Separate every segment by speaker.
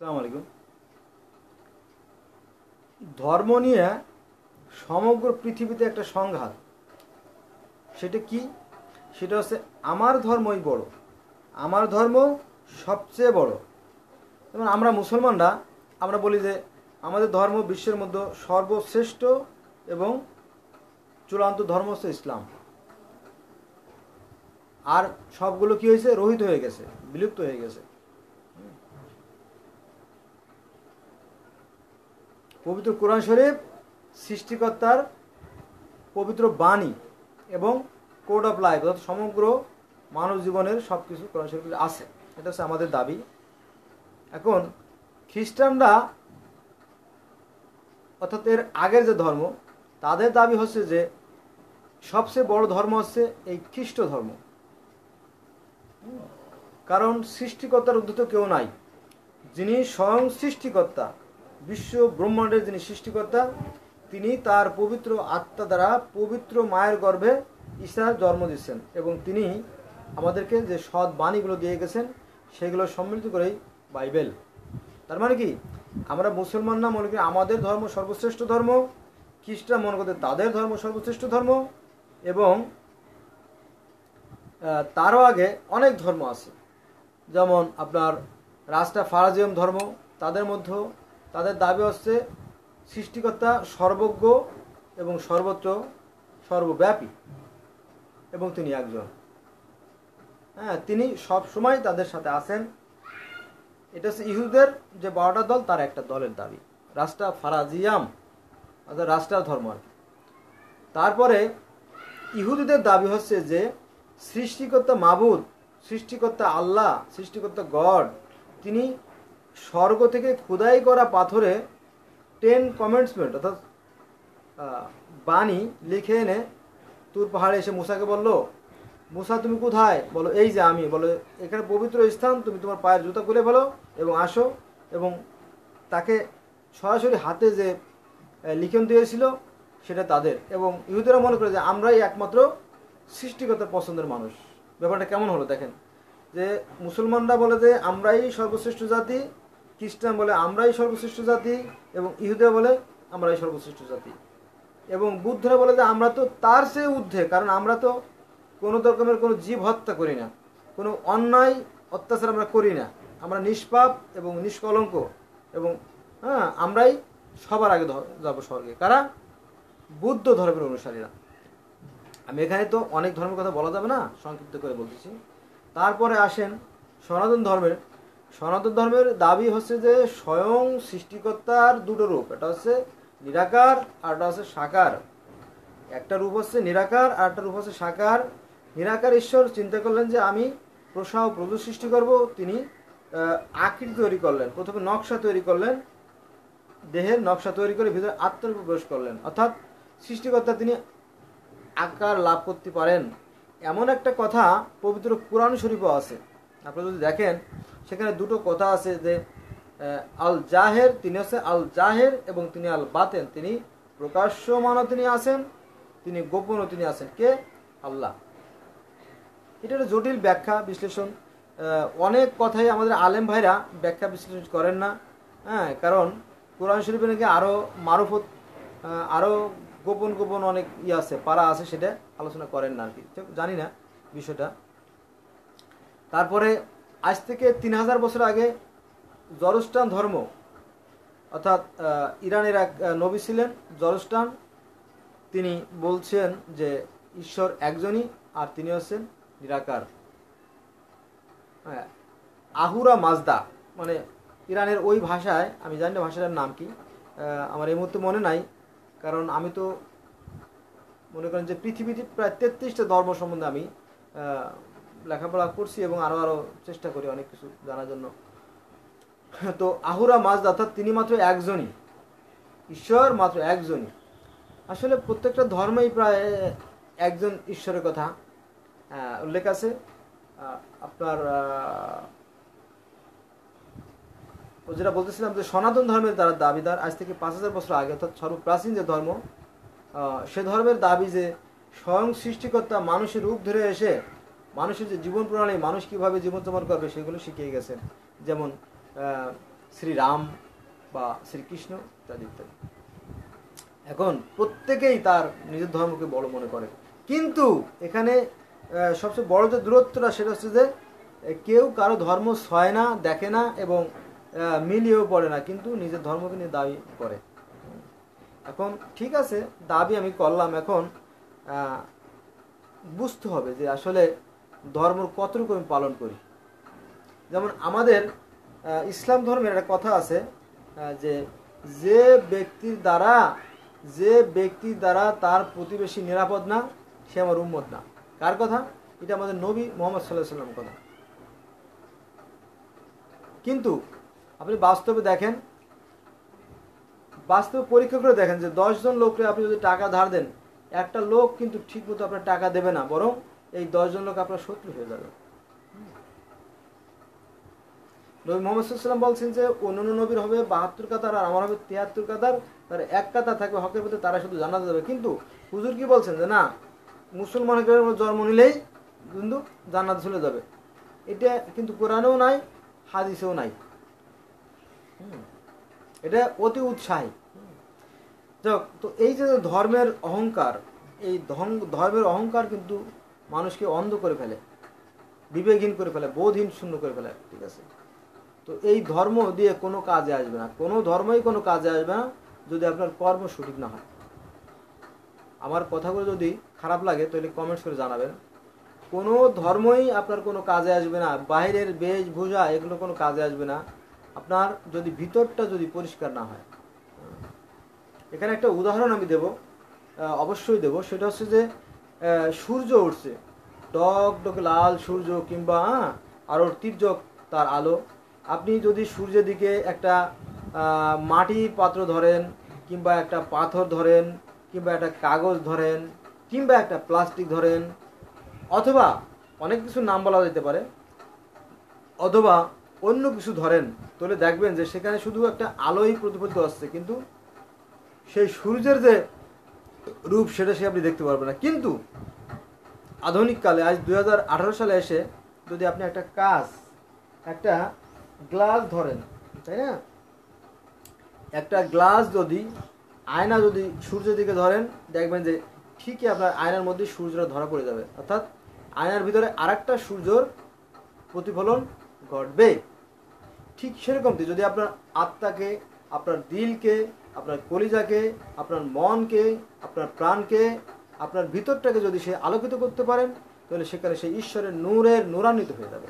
Speaker 1: আসসালামাইকুম আলাইকুম ধর্ম নিয়ে সমগ্র পৃথিবীতে একটা সংঘাত সেটা কি সেটা হচ্ছে আমার ধর্মই বড় আমার ধর্ম সবচেয়ে বড় যেমন আমরা মুসলমানরা আমরা বলি যে আমাদের ধর্ম বিশ্বের মধ্যে সর্বশ্রেষ্ঠ এবং চূড়ান্ত ধর্ম হচ্ছে ইসলাম আর সবগুলো কি হয়েছে রোহিত হয়ে গেছে বিলুপ্ত হয়ে গেছে পবিত্র কোরআন শরীফ সৃষ্টিকর্তার পবিত্র বাণী এবং কোড অফ লাইফ অর্থাৎ সমগ্র মানব জীবনের সব কিছু কোরআন শরীফ আছে এটা হচ্ছে আমাদের দাবি এখন খ্রিস্টানরা অর্থাৎ এর আগের যে ধর্ম তাদের দাবি হচ্ছে যে সবচেয়ে বড় ধর্ম হচ্ছে এই খ্রিস্ট ধর্ম কারণ সৃষ্টিকর্তার উদ্ধত কেউ নাই যিনি স্বয়ং সৃষ্টিকর্তা বিশ্ব ব্রহ্মাণ্ডের যিনি সৃষ্টিকর্তা তিনি তার পবিত্র আত্মা দ্বারা পবিত্র মায়ের গর্ভে ঈশার জন্ম দিচ্ছেন এবং তিনি আমাদেরকে যে সৎ বাণীগুলো দিয়ে গেছেন সেগুলো সম্মিলিত করেই বাইবেল তার মানে কি আমরা মুসলমান না মনে করি আমাদের ধর্ম সর্বশ্রেষ্ঠ ধর্ম খ্রিস্টান মনে করতে তাদের ধর্ম সর্বশ্রেষ্ঠ ধর্ম এবং তারও আগে অনেক ধর্ম আছে যেমন আপনার রাস্তা ফারাজিয়াম ধর্ম তাদের মধ্যেও তাদের দাবি হচ্ছে সৃষ্টিকর্তা সর্বজ্ঞ এবং সর্বত্র সর্বব্যাপী এবং তিনি একজন হ্যাঁ তিনি সব সময় তাদের সাথে আছেন এটা হচ্ছে ইহুদের যে বারোটা দল তার একটা দলের দাবি রাষ্ট্রা ফারাজিয়াম অর্থাৎ রাস্টার ধর্ম আর কি তারপরে ইহুদিদের দাবি হচ্ছে যে সৃষ্টিকর্তা মাবুদ সৃষ্টিকর্তা আল্লাহ সৃষ্টিকর্তা গড তিনি স্বর্গ থেকে খোদাই করা পাথরে টেন কমেন্টসমেন্ট অর্থাৎ বাণী লিখে এনে তুর পাহাড়ে এসে মুসাকে বলল মুসা তুমি কোথায় বলো এই যে আমি বলো এখানে পবিত্র স্থান তুমি তোমার পায়ের জুতা খুলে ফেলো এবং আসো এবং তাকে সরাসরি হাতে যে লিখন দিয়েছিল সেটা তাদের এবং ইহুদেরা মনে করে যে আমরাই একমাত্র সৃষ্টিকতার পছন্দের মানুষ ব্যাপারটা কেমন হলো দেখেন যে মুসলমানরা বলে যে আমরাই সর্বশ্রেষ্ঠ জাতি খ্রিস্টান বলে আমরাই সর্বশ্রেষ্ঠ জাতি এবং ইহুদিরা বলে আমরাই সর্বশ্রেষ্ঠ জাতি এবং বুদ্ধরা বলে যে আমরা তো তার সে ঊর্ধ্বে কারণ আমরা তো কোনো রকমের কোনো জীব হত্যা করি না কোনো অন্যায় অত্যাচার আমরা করি না আমরা নিষ্পাপ এবং নিষ্কলঙ্ক এবং হ্যাঁ আমরাই সবার আগে যাব স্বর্গে কারা বুদ্ধ ধর্মের অনুসারীরা আমি এখানে তো অনেক ধর্মের কথা বলা যাবে না সংক্ষিপ্ত করে বলতেছি তারপরে আসেন সনাতন ধর্মের সনাতন ধর্মের দাবি হচ্ছে যে স্বয়ং সৃষ্টিকর্তার দুটো রূপ এটা হচ্ছে নিরাকার আর এটা হচ্ছে সাকার একটা রূপ হচ্ছে নিরাকার আর একটা রূপ হচ্ছে সাকার নিরাকার ঈশ্বর চিন্তা করলেন যে আমি ও প্রভু সৃষ্টি করব তিনি আকৃতি তৈরি করলেন প্রথমে নকশা তৈরি করলেন দেহের নকশা তৈরি করে ভিতরে আত্মরূপে প্রবেশ করলেন অর্থাৎ সৃষ্টিকর্তা তিনি আকার লাভ করতে পারেন এমন একটা কথা পবিত্র কোরআন শরীফও আছে আপনি যদি দেখেন সেখানে দুটো কথা আছে যে আল জাহের তিনি হচ্ছে আল জাহের এবং তিনি আল বাতেন তিনি প্রকাশ্যমানও তিনি আছেন তিনি গোপনও তিনি আছেন কে আল্লাহ একটা জটিল ব্যাখ্যা বিশ্লেষণ অনেক কথাই আমাদের আলেম ভাইরা ব্যাখ্যা বিশ্লেষণ করেন না হ্যাঁ কারণ কোরআন শরীফে নাকি আরও মারুফত আরও গোপন গোপন অনেক ইয়ে আছে পারা আছে সেটা আলোচনা করেন না আর কি জানি না বিষয়টা তারপরে আজ থেকে তিন হাজার বছর আগে জরুস্টান ধর্ম অর্থাৎ ইরানের এক নবী ছিলেন জরুস্টান তিনি বলছেন যে ঈশ্বর একজনই আর তিনি হচ্ছেন নিরাকার হ্যাঁ আহুরা মাজদা মানে ইরানের ওই ভাষায় আমি জানি না ভাষাটার নাম কি আমার এই মুহূর্তে মনে নাই কারণ আমি তো মনে করেন যে পৃথিবীতে প্রায় তেত্রিশটা ধর্ম সম্বন্ধে আমি লেখাপড়া করছি এবং আরও আরও চেষ্টা করি অনেক কিছু জানার জন্য তো আহুরা মাছ অর্থাৎ তিনি মাত্র একজনই ঈশ্বর মাত্র একজনই আসলে প্রত্যেকটা ধর্মেই প্রায় একজন ঈশ্বরের কথা উল্লেখ আছে আপনার যেটা বলতেছিলাম যে সনাতন ধর্মের তারা দাবিদার আজ থেকে পাঁচ হাজার বছর আগে অর্থাৎ সর্বপ্রাচীন যে ধর্ম সে ধর্মের দাবি যে স্বয়ং সৃষ্টিকর্তা মানুষের রূপ ধরে এসে মানুষের যে জীবন প্রণালী মানুষ কীভাবে জীবনযাপন করবে সেগুলো শিখিয়ে গেছেন যেমন শ্রীরাম বা শ্রীকৃষ্ণ ইত্যাদি ইত্যাদি এখন প্রত্যেকেই তার নিজের ধর্মকে বড় মনে করে কিন্তু এখানে সবচেয়ে বড় যে দূরত্বটা সেটা হচ্ছে যে কেউ কারো ধর্ম ছয় না দেখে না এবং মিলিয়েও পড়ে না কিন্তু নিজের ধর্মকে নিয়ে দাবি করে এখন ঠিক আছে দাবি আমি করলাম এখন বুঝতে হবে যে আসলে ধর্ম কতটুকু আমি পালন করি যেমন আমাদের ইসলাম ধর্মের একটা কথা আছে যে যে ব্যক্তির দ্বারা যে ব্যক্তির দ্বারা তার প্রতিবেশী নিরাপদ না সে আমার উম্মত না কার কথা এটা আমাদের নবী মোহাম্মদ সাল্লাহ সাল্লাম কথা কিন্তু আপনি বাস্তবে দেখেন বাস্তবে পরীক্ষা করে দেখেন যে দশজন লোককে আপনি যদি টাকা ধার দেন একটা লোক কিন্তু ঠিক মতো আপনার টাকা দেবে না বরং এই দশজন লোক আপনার শত্রু হয়ে যাবে নবী মোহাম্মদ বলছেন যে অন্যান্য নবীর হবে বাহাত্তর কাতার আর আমার হবে তিয়াত্তর কাতার তার এক কাতার থাকবে হকের প্রতি তারা শুধু জানাতে যাবে কিন্তু হুজুর কি বলছেন যে না মুসলমান জন্ম নিলেই কিন্তু জান্নাত চলে যাবে এটা কিন্তু কোরআনেও নাই হাদিসেও নাই এটা অতি উৎসাহী যাক তো এই যে ধর্মের অহংকার এই ধর্মের অহংকার কিন্তু মানুষকে অন্ধ করে ফেলে বিবেকহীন করে ফেলে বোধহীন শূন্য করে ফেলে ঠিক আছে তো এই ধর্ম দিয়ে কোনো কাজে আসবে না কোনো ধর্মই কোনো কাজে আসবে না যদি আপনার কর্ম সঠিক না হয় আমার কথাগুলো যদি খারাপ লাগে তাহলে কমেন্টস করে জানাবেন কোনো ধর্মই আপনার কোনো কাজে আসবে না বাইরের বেশভূষা এগুলো কোনো কাজে আসবে না আপনার যদি ভিতরটা যদি পরিষ্কার না হয় এখানে একটা উদাহরণ আমি দেব অবশ্যই দেব সেটা হচ্ছে যে সূর্য উঠছে টক টক লাল সূর্য কিংবা আরও তীর্যক তার আলো আপনি যদি সূর্যের দিকে একটা মাটির পাত্র ধরেন কিংবা একটা পাথর ধরেন কিংবা একটা কাগজ ধরেন কিংবা একটা প্লাস্টিক ধরেন অথবা অনেক কিছু নাম বলা যেতে পারে অথবা অন্য কিছু ধরেন তাহলে দেখবেন যে সেখানে শুধু একটা আলোই প্রতিফলিত আসছে কিন্তু সেই সূর্যের যে রূপ সেটা সে আপনি দেখতে পারবেন না কিন্তু আধুনিক কালে আজ দু সালে এসে যদি আপনি একটা কাজ একটা গ্লাস ধরেন তাই না একটা গ্লাস যদি আয়না যদি সূর্যের দিকে ধরেন দেখবেন যে ঠিকই আপনার আয়নার মধ্যে সূর্যটা ধরা পড়ে যাবে অর্থাৎ আয়নার ভিতরে আর একটা সূর্যর প্রতিফলন ঘটবে ঠিক সেরকমটি যদি আপনার আত্মাকে আপনার দিলকে আপনার কলিজাকে আপনার মনকে আপনার প্রাণকে আপনার ভিতরটাকে যদি সে আলোকিত করতে পারেন তাহলে সেখানে সে ঈশ্বরের নূরের নূরান্বিত হয়ে যাবে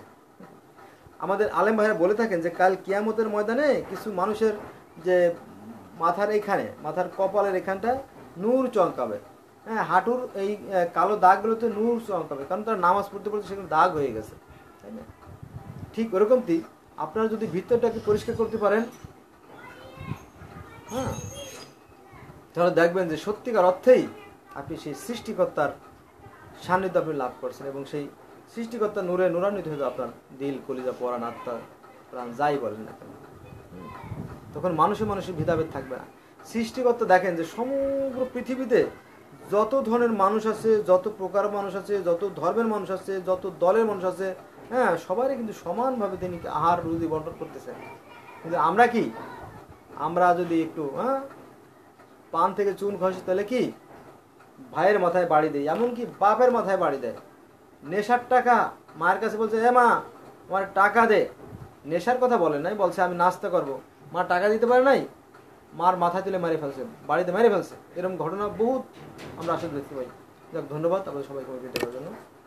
Speaker 1: আমাদের আলেম ভাইরা বলে থাকেন যে কাল কিয়ামতের ময়দানে কিছু মানুষের যে মাথার এখানে মাথার কপালের এখানটা নূর চমকাবে হ্যাঁ হাঁটুর এই কালো দাগগুলোতে নূর চমকাবে কারণ তারা নামাজ পড়তে পড়তে সেখানে দাগ হয়ে গেছে তাই না ঠিক ওরকমটি আপনারা যদি ভিতরটাকে পরিষ্কার করতে পারেন হ্যাঁ তাহলে দেখবেন যে সত্যিকার অর্থেই আপনি সেই সৃষ্টিকর্তার সান্নিধ্য আপনি লাভ করছেন এবং সেই সৃষ্টিকর্তা নূরে নূরান্বিত হয়ে আপনার দিল কলিজা পরাণ আত্মা প্রাণ যাই বলেন না কেন তখন মানুষে মানুষের ভেদাভেদ থাকবে না সৃষ্টিকর্তা দেখেন যে সমগ্র পৃথিবীতে যত ধরনের মানুষ আছে যত প্রকার মানুষ আছে যত ধর্মের মানুষ আছে যত দলের মানুষ আছে হ্যাঁ সবারই কিন্তু সমানভাবে তিনি আহার রুজি বন্টন করতেছেন কিন্তু আমরা কি আমরা যদি একটু হ্যাঁ পান থেকে চুন খসি তাহলে কি ভাইয়ের মাথায় বাড়ি দেয় এমনকি বাপের মাথায় বাড়ি দেয় নেশার টাকা মায়ের কাছে বলছে এ মা আমার টাকা দে নেশার কথা বলে নাই বলছে আমি নাস্তা করব মা টাকা দিতে পারে নাই মার মাথায় তুলে মেরে ফেলছে বাড়িতে মেরে ফেলছে এরকম ঘটনা বহুত আমরা আসলে দেখতে পাই যাক ধন্যবাদ আপনাদের সবাইকে ভিডিও করার জন্য